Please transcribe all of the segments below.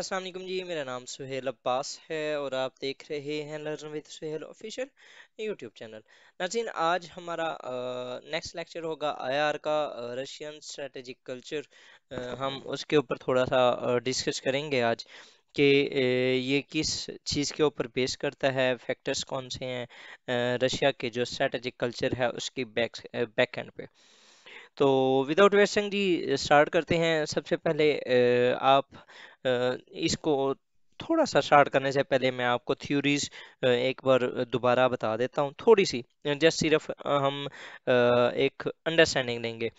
अस्सलाम वालेकुम जी मेरा नाम सुहेल अब्बास है और आप देख रहे हैं learn with Suhel official YouTube channel नाजीन आज हमारा नेक्स्ट लेक्चर होगा आईआर का रशियन स्ट्रेटेजिक कल्चर हम उसके ऊपर थोड़ा सा डिस्कस करेंगे आज कि ये किस चीज़ के ऊपर बेस करता है फैक्टर्स कौन से हैं रशिया के जो स्ट्रेटेजिक कल्चर है उसकी बैक बैक एंड पे तो विदाउट वेस्टिंग जी स्टार्ट करते हैं सबसे पहले आप इसको थोड़ा सा स्टार्ट करने से पहले मैं आपको थ्योरीज एक बार दोबारा बता देता हूँ थोड़ी सी जस्ट सिर्फ हम एक अंडरस्टैंडिंग लेंगे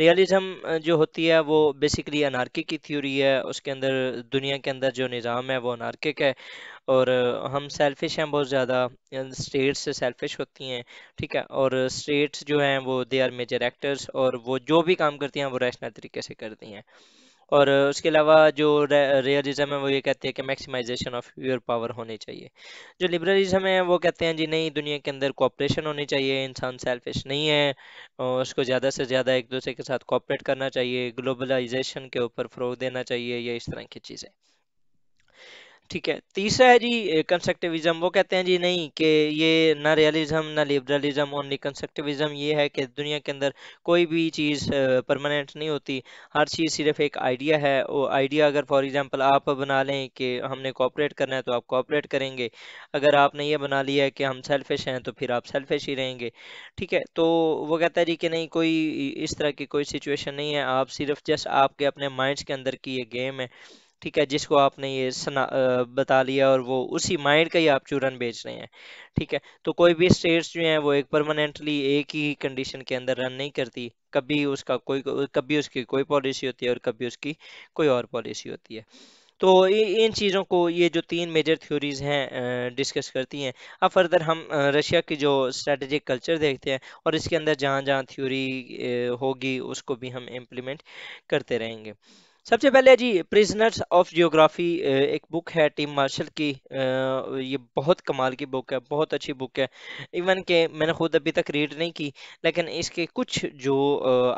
रियलिज्म जो होती है वो बेसिकली अनार्की की थ्योरी है उसके अंदर दुनिया के अंदर जो निज़ाम है वो अनार्किक है और हम सेल्फिश हैं बहुत ज़्यादा स्टेट्स सेल्फिश होती हैं ठीक है और स्टेट्स जो हैं वो दे आर मेजर एक्टर्स और वो जो भी काम करती हैं वो रैशनल तरीके से करती हैं और उसके अलावा जो रियलिज्म है वो ये कहते हैं कि मैक्सिमाइजेशन ऑफ योर पावर होनी चाहिए जो लिबरलिज्म है वो कहते हैं जी नहीं दुनिया के अंदर कोऑपरेशन होनी चाहिए इंसान सेल्फिश नहीं है उसको ज़्यादा से ज़्यादा एक दूसरे के साथ कॉपरेट करना चाहिए ग्लोबलाइजेशन के ऊपर फ़रोग देना चाहिए या इस तरह की चीज़ें ठीक है तीसरा है जी कंस्ट्रक्टिविज्म वो कहते हैं जी नहीं कि ये ना रियलिज्म ना लिबरलिज्म ओनली कंस्ट्रक्टिविज्म ये है कि दुनिया के अंदर कोई भी चीज़ परमानेंट नहीं होती हर चीज़ सिर्फ एक आइडिया है वो आइडिया अगर फॉर एग्जांपल आप बना लें कि हमने कॉपरेट करना है तो आप कॉपरेट करेंगे अगर आपने ये बना लिया है कि हम सेल्फिश हैं तो फिर आप सेल्फिश ही रहेंगे ठीक है तो वो कहता है जी कि नहीं कोई इस तरह की कोई सिचुएशन नहीं है आप सिर्फ जस्ट आपके अपने माइंड्स के अंदर की ये गेम है ठीक है जिसको आपने ये सना बता लिया और वो उसी माइंड का ही आप चूरन बेच रहे हैं ठीक है तो कोई भी स्टेट्स जो हैं वो एक परमानेंटली एक ही कंडीशन के अंदर रन नहीं करती कभी उसका कोई कभी उसकी कोई पॉलिसी होती है और कभी उसकी कोई और पॉलिसी होती है तो इन चीज़ों को ये जो तीन मेजर थ्योरीज हैं डिस्कस करती हैं अब फर्दर हम रशिया की जो स्ट्रेटजिक कल्चर देखते हैं और इसके अंदर जहाँ जहाँ थ्योरी होगी उसको भी हम इम्प्लीमेंट करते रहेंगे सबसे पहले जी प्रिजनर्स ऑफ जियोग्राफी एक बुक है टीम मार्शल की ये बहुत कमाल की बुक है बहुत अच्छी बुक है इवन के मैंने खुद अभी तक रीड नहीं की लेकिन इसके कुछ जो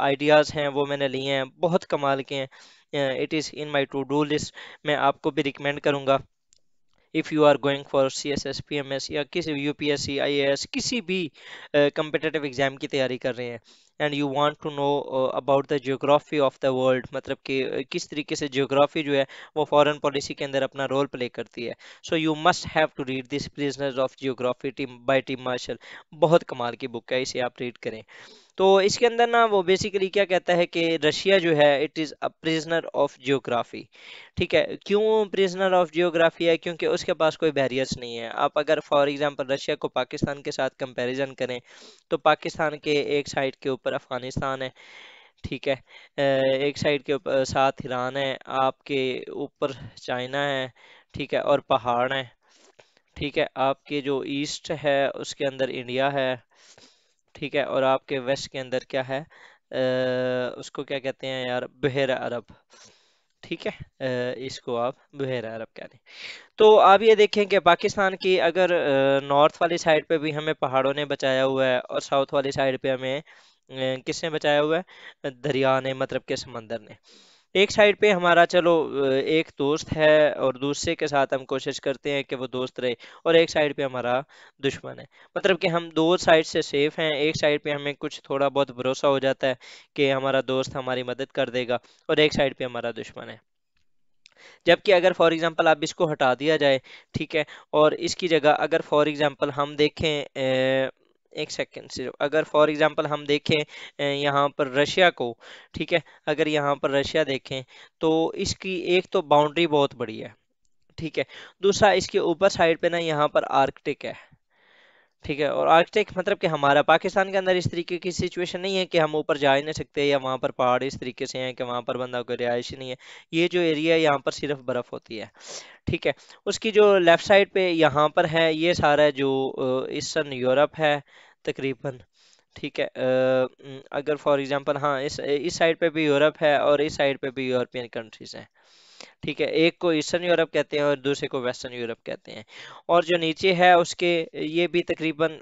आइडियाज़ हैं वो मैंने लिए हैं बहुत कमाल के हैं it is in my to do list मैं आपको भी रिकमेंड करूँगा if you are going for C S S P M S या किसी U P S C I A S किसी भी कम्पिटेटिव एग्ज़ाम की तैयारी कर रहे हैं and you want to know about the geography of the world मतलब कि uh, किस तरीके से जियोग्राफी जो है वो फॉरेन पॉलिसी के अंदर अपना रोल प्ले करती है so you must have to read this prisoners of geography Tim by Tim Marshall बहुत कमाल की बुक है इसे आप रीड करें तो इसके अंदर ना वो बेसिकली क्या कहता है कि रशिया जो है it is a prisoner of geography ठीक है क्यों प्रिजनर ऑफ जियोग्राफी है क्योंकि उसके पास कोई बैरियर्स नहीं है आप अगर फॉर एग्जांपल रशिया को पाकिस्तान के साथ कंपैरिजन करें तो पाकिस्तान के एक साइड के ऊपर ऊपर अफगानिस्तान है ठीक है एक साइड के ऊपर साथ ईरान है आपके ऊपर चाइना है ठीक है और पहाड़ है ठीक है आपके जो ईस्ट है उसके अंदर इंडिया है ठीक है और आपके वेस्ट के अंदर क्या है आ, उसको क्या कहते हैं यार बहर अरब ठीक है आ, इसको आप बहर अरब कह दें तो आप ये देखें कि पाकिस्तान की अगर नॉर्थ वाली साइड पे भी हमें पहाड़ों ने बचाया हुआ है और साउथ वाली साइड पे हमें किसने बचाया हुआ है दरिया ने मतलब के समंदर ने एक साइड पे हमारा चलो एक दोस्त है और दूसरे के साथ हम कोशिश करते हैं कि वो दोस्त रहे और एक साइड पे हमारा दुश्मन है मतलब कि हम दो साइड से सेफ हैं एक साइड पे हमें कुछ थोड़ा बहुत भरोसा हो जाता है कि हमारा दोस्त हमारी मदद कर देगा और एक साइड पे हमारा दुश्मन है जबकि अगर फॉर एग्जांपल आप इसको हटा दिया जाए ठीक है और इसकी जगह अगर फॉर एग्जांपल हम देखें ए, एक सेकेंड सिर्फ अगर फॉर एग्जांपल हम देखें यहाँ पर रशिया को ठीक है अगर यहाँ पर रशिया देखें तो इसकी एक तो बाउंड्री बहुत बड़ी है ठीक है दूसरा इसके ऊपर साइड पे ना यहाँ पर आर्कटिक है ठीक है और आर्कटिक मतलब कि हमारा पाकिस्तान के अंदर इस तरीके की सिचुएशन नहीं है कि हम ऊपर जा ही नहीं सकते या वहाँ पर पहाड़ इस तरीके से हैं कि वहाँ पर बंदा कोई रिहायश नहीं है ये जो एरिया है यहाँ पर सिर्फ बर्फ़ होती है ठीक है उसकी जो लेफ़्ट साइड पे यहाँ पर है ये सारा जो ईस्टर्न यूरोप है तकरीबन ठीक है अगर फॉर एग्जाम्पल हाँ इस इस साइड पर भी यूरोप है और इस साइड पर भी यूरोपियन कंट्रीज हैं ठीक है एक को ईस्टर्न यूरोप कहते हैं और दूसरे को वेस्टर्न यूरोप कहते हैं और जो नीचे है उसके ये भी तकरीबन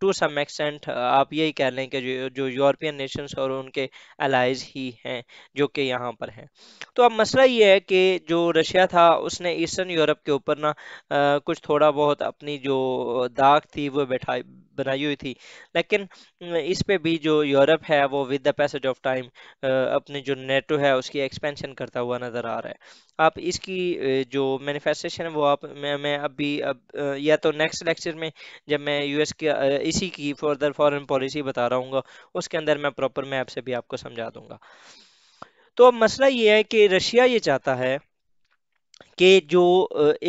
टू सम एक्सटेंट आप यही कह लें कि जो जो यूरोपियन नेशंस और उनके अलाइज ही हैं जो कि यहाँ पर हैं तो अब मसला ये है कि जो रशिया था उसने ईस्टर्न यूरोप के ऊपर ना आ, कुछ थोड़ा बहुत अपनी जो दाग थी वो बैठा बनाई हुई थी लेकिन इस पे भी जो यूरोप है वो with the passage of time अपने जो नेटो है उसकी एक्सपेंशन करता हुआ नज़र आ रहा है आप इसकी जो मैनिफेस्टेशन है वो आप मैं मैं अभी अब या तो नेक्स्ट लेक्चर में जब मैं यूएस की इसी की फर्दर फॉरेन पॉलिसी बता रहा हूँ उसके अंदर मैं प्रॉपर मैप से भी आपको समझा दूंगा तो अब मसला ये है कि रशिया ये चाहता है कि जो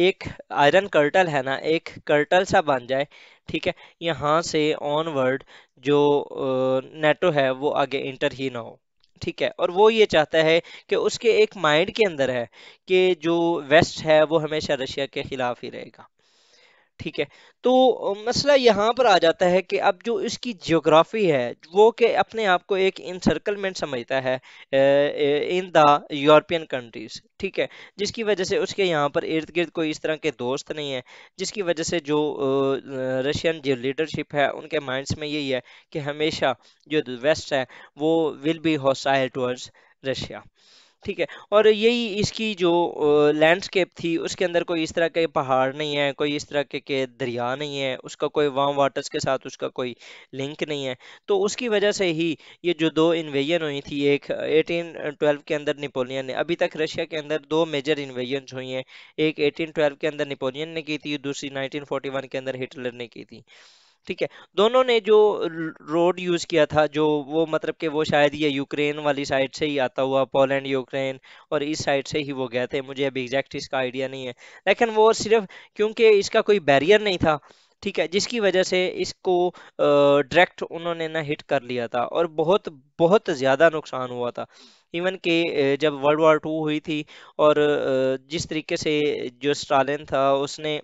एक आयरन कर्टल है ना एक कर्टल सा बन जाए ठीक है यहाँ से ऑनवर्ड जो नेटो है वो आगे इंटर ही ना हो ठीक है और वो ये चाहता है कि उसके एक माइंड के अंदर है कि जो वेस्ट है वो हमेशा रशिया के खिलाफ ही रहेगा ठीक है तो मसला यहाँ पर आ जाता है कि अब जो इसकी जियोग्राफी है वो कि अपने आप को एक इंसर्कलमेंट समझता है इन द यूरोपियन कंट्रीज ठीक है जिसकी वजह से उसके यहाँ पर इर्द गिर्द कोई इस तरह के दोस्त नहीं है जिसकी वजह से जो रशियन जो लीडरशिप है उनके माइंड्स में यही है कि हमेशा जो वेस्ट है वो will be hostile towards Russia ठीक है और यही इसकी जो लैंडस्केप थी उसके अंदर कोई इस तरह के पहाड़ नहीं है कोई इस तरह के, के दरिया नहीं है उसका कोई वाम वाटर्स के साथ उसका कोई लिंक नहीं है तो उसकी वजह से ही ये जो दो इन्वेजन हुई थी एक 1812 के अंदर निपोलियन ने अभी तक रशिया के अंदर दो मेजर इन्वेजन हुई हैं एक एटीन के अंदर निपोलियन ने की थी दूसरी नाइनटीन के अंदर हिटलर ने की थी ठीक है दोनों ने जो रोड यूज किया था जो वो मतलब कि वो शायद ये यूक्रेन वाली साइड से ही आता हुआ पोलैंड यूक्रेन और इस साइड से ही वो गए थे मुझे अभी एग्जैक्ट इसका आइडिया नहीं है लेकिन वो सिर्फ क्योंकि इसका कोई बैरियर नहीं था ठीक है जिसकी वजह से इसको डायरेक्ट उन्होंने ना हिट कर लिया था और बहुत बहुत ज़्यादा नुकसान हुआ था इवन के जब वर्ल्ड वार टू हुई थी और जिस तरीके से जो स्टालिन था उसने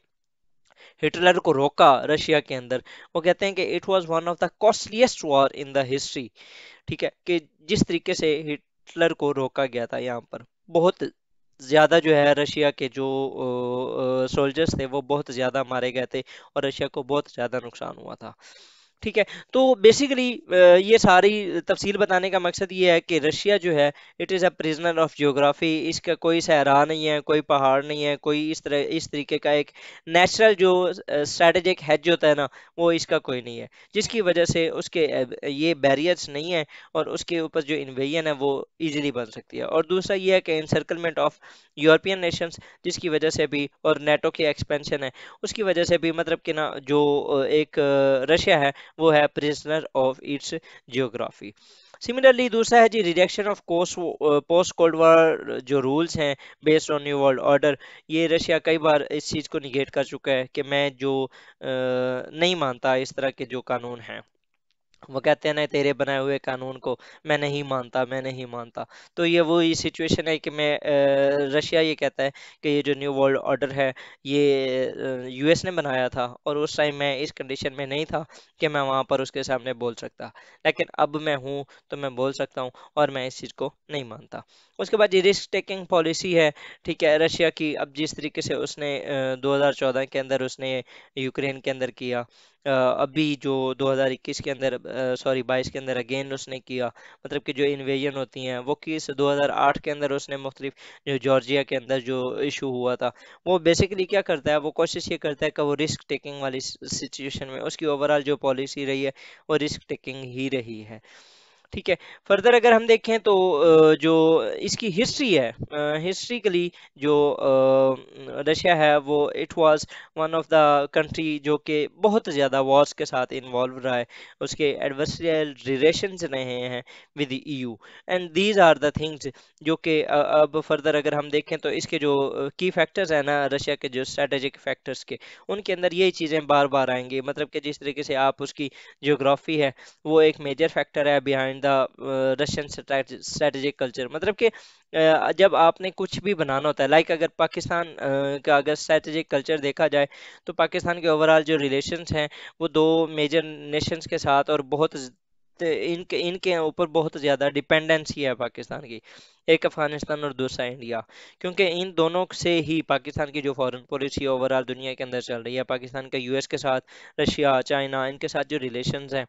हिटलर को रोका रशिया के अंदर वो कहते हैं कि it was one of the costliest war in the history ठीक है कि जिस तरीके से हिटलर को रोका गया था यहाँ पर बहुत ज़्यादा जो है रशिया के जो सोल्जर्स थे वो बहुत ज़्यादा मारे गए थे और रशिया को बहुत ज़्यादा नुकसान हुआ था ठीक है तो बेसिकली ये सारी तफसील बताने का मकसद ये है कि रशिया जो है it is a prisoner of geography इसका कोई सहरा नहीं है कोई पहाड़ नहीं है कोई इस तरह इस तरीके का एक नेचुरल जो स्ट्रेटेजिक हैज होता है ना वो इसका कोई नहीं है जिसकी वजह से उसके ये बैरियर्स नहीं है और उसके ऊपर जो इन्वेजन है वो ईजिली बन सकती है और दूसरा ये है कि इंसर्कलमेंट ऑफ यूरोपियन नेशंस जिसकी वजह से भी और नेटो की एक्सपेंशन है उसकी वजह से भी मतलब कि ना जो एक रशिया है वो है prisoner of its geography similarly दूसरा है जी rejection of post cold war जो रूल्स हैं based on new world order ये रशिया कई बार इस चीज़ को निगेट कर चुका है कि मैं जो uh, नहीं मानता इस तरह के जो कानून हैं वो कहते हैं ना तेरे बनाए हुए कानून को मैं नहीं मानता मैं नहीं मानता तो ये वो ये सिचुएशन है कि मैं रशिया ये कहता है कि ये जो न्यू वर्ल्ड ऑर्डर है ये यूएस ने बनाया था और उस टाइम मैं इस कंडीशन में नहीं था कि मैं वहाँ पर उसके सामने बोल सकता लेकिन अब मैं हूँ तो मैं बोल सकता हूँ और मैं इस चीज़ को नहीं मानता उसके बाद ये रिस्क टेकिंग पॉलिसी है ठीक है रशिया की अब जिस तरीके से उसने दो के अंदर उसने यूक्रेन के अंदर किया अभी जो 2021 के अंदर सॉरी 22 के अंदर अगेन उसने किया मतलब कि जो इन्वेजन होती हैं वो किस 2008 के अंदर उसने मुख्तलिफ जो जॉर्जिया के अंदर जो इशू हुआ था वो बेसिकली क्या करता है वो कोशिश ये करता है कि वो रिस्क टेकिंग वाली सिचुएशन में उसकी ओवरऑल जो पॉलिसी रही है वो रिस्क टेकिंग ही रही है ठीक है फर्दर अगर हम देखें तो जो इसकी हिस्ट्री है हिस्ट्रिकली जो रशिया है वो it was one of the country जो कि बहुत ज़्यादा वॉर्स के साथ इन्वॉल्व रहा है उसके एडवर्सियल रिलेशंस रहे हैं with EU and these are the things जो कि अब फर्दर अगर हम देखें तो इसके जो की फैक्टर्स हैं ना रशिया के जो स्ट्रेटेजिक फैक्टर्स के उनके अंदर यही चीज़ें बार बार आएंगी मतलब कि जिस तरीके से आप उसकी जोग्राफी है वो एक मेजर फैक्टर है behind and the Russian strategic culture मतलब कि uh, जब आपने कुछ भी बनाना होता है लाइक अगर पाकिस्तान uh, का अगर स्ट्रेटेजिक कल्चर देखा जाए तो पाकिस्तान के ओवरऑल जो रिलेशंस हैं वो दो मेजर नेशंस के साथ और बहुत इनके इनके ऊपर बहुत ज़्यादा डिपेंडेंसी है पाकिस्तान की एक अफगानिस्तान और दूसरा इंडिया क्योंकि इन दोनों से ही पाकिस्तान की जो फॉरेन पॉलिसी ओवरऑल दुनिया के अंदर चल रही है पाकिस्तान का यूएस के साथ रशिया चाइना इनके साथ जो रिलेशंस हैं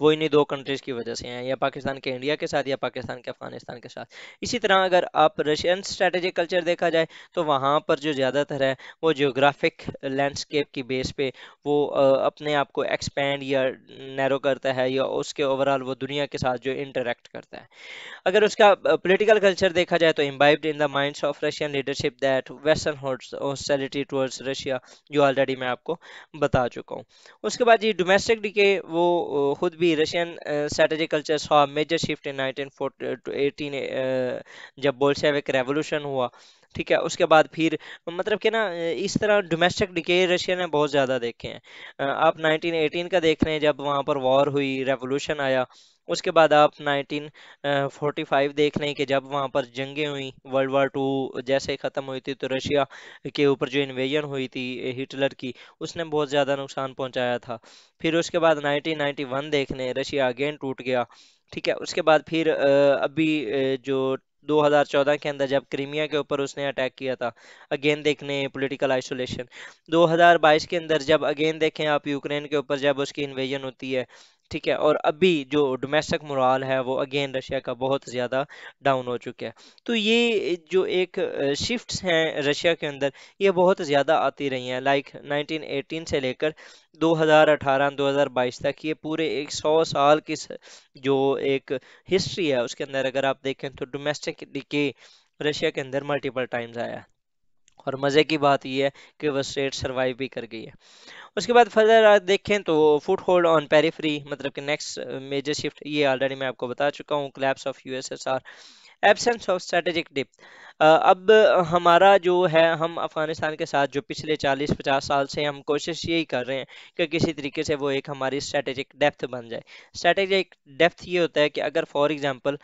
वो इन्हीं दो कंट्रीज की वजह से हैं या पाकिस्तान के इंडिया के साथ या पाकिस्तान के अफगानिस्तान के साथ इसी तरह अगर आप रशियन स्ट्रेटेजिक कल्चर देखा जाए तो वहाँ पर जो ज़्यादातर है वो जियोग्राफिक लैंडस्केप की बेस पे वो अपने आप को एक्सपेंड या नैरो करता है या उसके ओवरऑल वो दुनिया के साथ जो इंटरेक्ट करता है अगर उसका पोलिटिकल कल्चर देखा जाए तो imbibed in the mind of Russian leadership that western hostility towards Russia जो ऑलरेडी मैं आपको बता चुका हूँ उसके बाद जी डोमेस्टिक डी वो खुद भी Russian strategic culture saw major shift in 1918 जब बोल्शेविक रेवोल्यूशन हुआ ठीक है उसके बाद फिर मतलब कि ना इस तरह डोमेस्टिक डिके रशिया ने बहुत ज़्यादा देखे हैं आप 1918 का देख रहे हैं जब वहाँ पर वॉर हुई रेवोल्यूशन आया उसके बाद आप 1945 देख लें कि जब वहाँ पर जंगें हुई वर्ल्ड वार टू जैसे ख़त्म हुई थी तो रशिया के ऊपर जो इन्वेजन हुई थी हिटलर की उसने बहुत ज़्यादा नुकसान पहुँचाया था फिर उसके बाद 1991 देख लें रशिया अगेन टूट गया ठीक है उसके बाद फिर अभी जो 2014 के अंदर जब क्रीमिया के ऊपर उसने अटैक किया था अगेन देखने पॉलिटिकल आइसोलेशन 2022 के अंदर जब अगेन देखें आप यूक्रेन के ऊपर जब उसकी इन्वेजन होती है ठीक है और अभी जो डोमेस्टिक मोराल है वो अगेन रशिया का बहुत ज़्यादा डाउन हो चुका है तो ये जो एक शिफ्ट्स हैं रशिया के अंदर ये बहुत ज़्यादा आती रही हैं लाइक 1918 से लेकर 2018 2022 तक ये पूरे एक सौ साल की जो एक हिस्ट्री है उसके अंदर अगर आप देखें तो डोमेस्टिक डिके रशिया के अंदर मल्टीपल टाइम्स आया और मज़े की बात यह है कि वह स्टेट सर्वाइव भी कर गई है उसके बाद फर्दर देखें तो फुट होल्ड ऑन पेरीफ्री मतलब कि नेक्स्ट मेजर शिफ्ट ये ऑलरेडी मैं आपको बता चुका हूँ collapse of or absence of strategic depth अब हमारा जो है हम अफ़गानिस्तान के साथ जो पिछले 40-50 साल से हम कोशिश यही कर रहे हैं कि किसी तरीके से वो एक हमारी स्ट्रेटेजिक डेप्थ बन जाए स्ट्रेटेजिक डेप्थ ये होता है कि अगर फॉर एग्ज़ाम्पल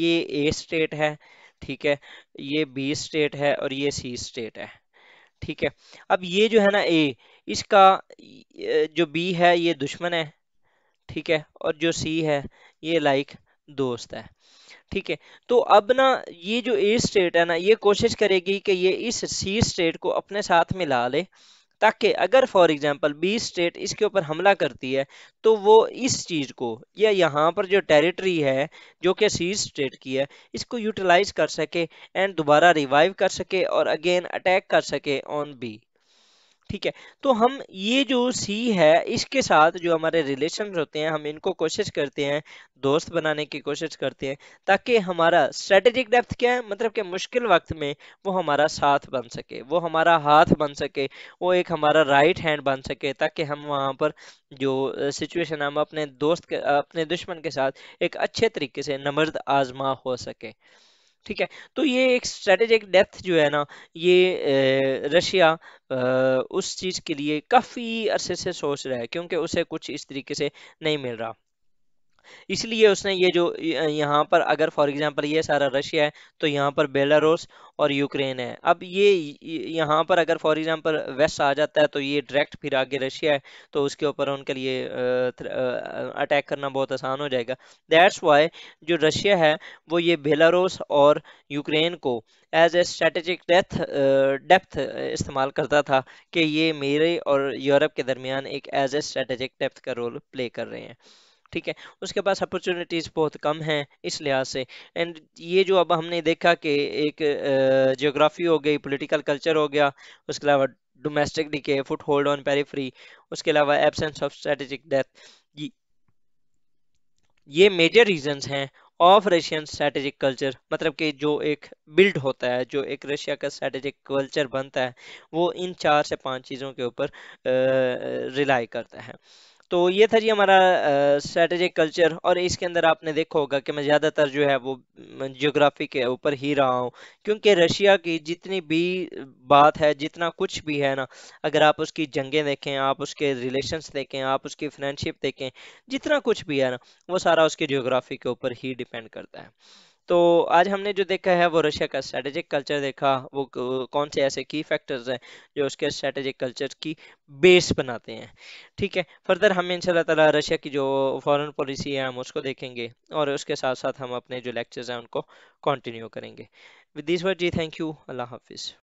ये ए स्टेट है ठीक है ये बी स्टेट है और ये सी स्टेट है ठीक है अब ये जो है ना ए इसका जो बी है ये दुश्मन है ठीक है और जो सी है ये लाइक दोस्त है ठीक है तो अब ना ये जो ए स्टेट है ना ये कोशिश करेगी कि ये इस सी स्टेट को अपने साथ मिला ले ताकि अगर फॉर एग्जांपल 20 स्टेट इसके ऊपर हमला करती है तो वो इस चीज़ को या यहाँ पर जो टेरिटरी है जो कि सीज स्टेट की है इसको यूटिलाइज कर सके एंड दोबारा रिवाइव कर सके और अगेन अटैक कर सके ऑन बी ठीक है तो हम ये जो सी है इसके साथ जो हमारे रिलेशन होते हैं हम इनको कोशिश करते हैं दोस्त बनाने की कोशिश करते हैं ताकि हमारा स्ट्रेटेजिक डेप्थ क्या है मतलब कि मुश्किल वक्त में वो हमारा साथ बन सके वो हमारा हाथ बन सके वो एक हमारा राइट हैंड बन सके ताकि हम वहाँ पर जो सिचुएशन हम अपने दोस्त के अपने दुश्मन के साथ एक अच्छे तरीके से नमर्द आजमा हो सके ठीक है तो ये एक स्ट्रेटेजिक डेथ जो है ना ये रशिया उस चीज़ के लिए काफ़ी अरसे से सोच रहा है क्योंकि उसे कुछ इस तरीके से नहीं मिल रहा इसलिए उसने ये जो यहाँ पर अगर फॉर एग्जांपल ये सारा रशिया है तो यहाँ पर बेलारूस और यूक्रेन है अब ये यहाँ पर अगर फॉर एग्जांपल वेस्ट आ जाता है तो ये डायरेक्ट फिर आगे रशिया है तो उसके ऊपर उनके लिए अटैक करना बहुत आसान हो जाएगा दैट्स वाई जो रशिया है वो ये बेलारूस और यूक्रेन को as a strategic death depth इस्तेमाल करता था कि ये मेरे और यूरोप के दरमियान एक एज ए स्ट्रेटेजिक डेप्थ का रोल प्ले कर रहे हैं ठीक है उसके पास अपॉर्चुनिटीज़ बहुत कम हैं इस लिहाज से एंड ये जो अब हमने देखा कि एक जियोग्राफी हो गई पोलिटिकल कल्चर हो गया उसके अलावा domestic decay foothold on periphery उसके अलावा एबसेंस ऑफ स्ट्रेटेजिक डेथ ये मेजर रीजंस हैं ऑफ रशियन स्ट्रेटेजिक कल्चर मतलब कि जो एक बिल्ड होता है जो एक रशिया का स्ट्रेटेजिक कल्चर बनता है वो इन चार से पांच चीज़ों के ऊपर रिलाई करता है तो ये था जी हमारा स्ट्रेटेजिक कल्चर और इसके अंदर आपने देखा होगा कि मैं ज़्यादातर जो है वो जियोग्राफी के ऊपर ही रहा हूँ क्योंकि रशिया की जितनी भी बात है जितना कुछ भी है ना अगर आप उसकी जंगें देखें आप उसके रिलेशंस देखें आप उसकी फ्रेंडशिप देखें जितना कुछ भी है ना वो सारा उसके जियोग्राफी के ऊपर ही डिपेंड करता है तो आज हमने जो देखा है वो रशिया का स्ट्रेटेजिक कल्चर देखा वो कौन से ऐसे की फैक्टर्स हैं जो उसके स्ट्रेटेजिक कल्चर की बेस बनाते हैं ठीक है फर्दर हम इंशाल्लाह तला रशिया की जो फॉरेन पॉलिसी है हम उसको देखेंगे और उसके साथ साथ हम अपने जो लेक्चर्स हैं उनको कंटिन्यू करेंगे विद दिस वर्ड जी थैंक यू अल्लाह हाफिज़